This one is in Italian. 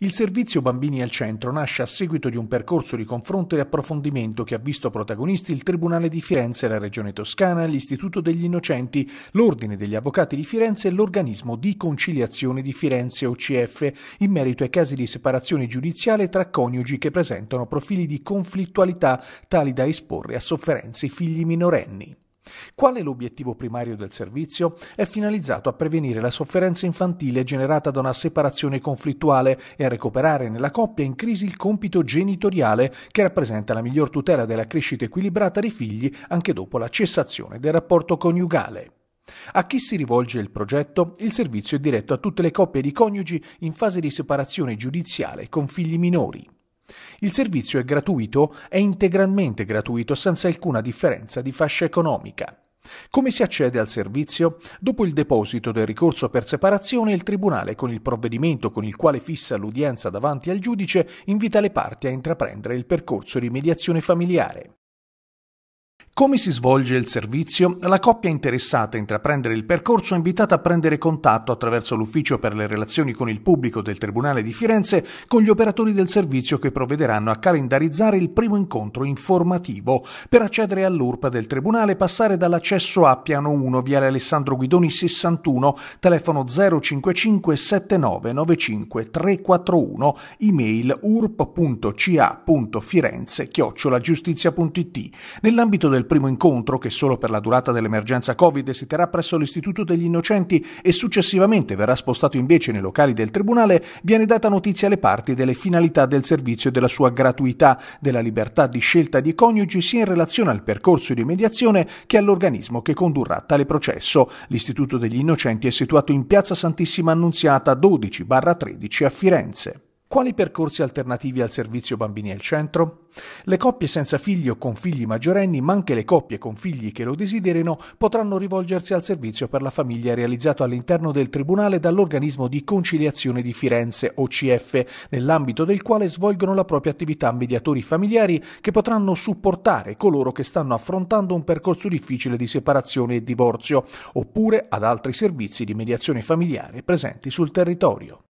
Il servizio Bambini al Centro nasce a seguito di un percorso di confronto e approfondimento che ha visto protagonisti il Tribunale di Firenze, la Regione Toscana, l'Istituto degli Innocenti, l'Ordine degli Avvocati di Firenze e l'Organismo di Conciliazione di Firenze OCF in merito ai casi di separazione giudiziale tra coniugi che presentano profili di conflittualità tali da esporre a sofferenze i figli minorenni. Qual è l'obiettivo primario del servizio? È finalizzato a prevenire la sofferenza infantile generata da una separazione conflittuale e a recuperare nella coppia in crisi il compito genitoriale che rappresenta la miglior tutela della crescita equilibrata dei figli anche dopo la cessazione del rapporto coniugale. A chi si rivolge il progetto? Il servizio è diretto a tutte le coppie di coniugi in fase di separazione giudiziale con figli minori. Il servizio è gratuito, è integralmente gratuito senza alcuna differenza di fascia economica. Come si accede al servizio? Dopo il deposito del ricorso per separazione, il Tribunale, con il provvedimento con il quale fissa l'udienza davanti al giudice, invita le parti a intraprendere il percorso di mediazione familiare. Come si svolge il servizio? La coppia interessata a intraprendere il percorso è invitata a prendere contatto attraverso l'Ufficio per le relazioni con il pubblico del Tribunale di Firenze con gli operatori del servizio che provvederanno a calendarizzare il primo incontro informativo. Per accedere all'URPA del Tribunale passare dall'accesso a piano 1 Viale Alessandro Guidoni 61, telefono 055 79 95 341, email urpcafirenze chiocciolagiustizia.it. Nell'ambito del primo incontro, che solo per la durata dell'emergenza Covid si terrà presso l'Istituto degli Innocenti e successivamente verrà spostato invece nei locali del Tribunale, viene data notizia alle parti delle finalità del servizio e della sua gratuità, della libertà di scelta di coniugi sia in relazione al percorso di mediazione che all'organismo che condurrà tale processo. L'Istituto degli Innocenti è situato in Piazza Santissima Annunziata 12-13 a Firenze. Quali percorsi alternativi al servizio bambini al centro? Le coppie senza figli o con figli maggiorenni, ma anche le coppie con figli che lo desiderino, potranno rivolgersi al servizio per la famiglia realizzato all'interno del Tribunale dall'organismo di conciliazione di Firenze, OCF, nell'ambito del quale svolgono la propria attività mediatori familiari che potranno supportare coloro che stanno affrontando un percorso difficile di separazione e divorzio, oppure ad altri servizi di mediazione familiare presenti sul territorio.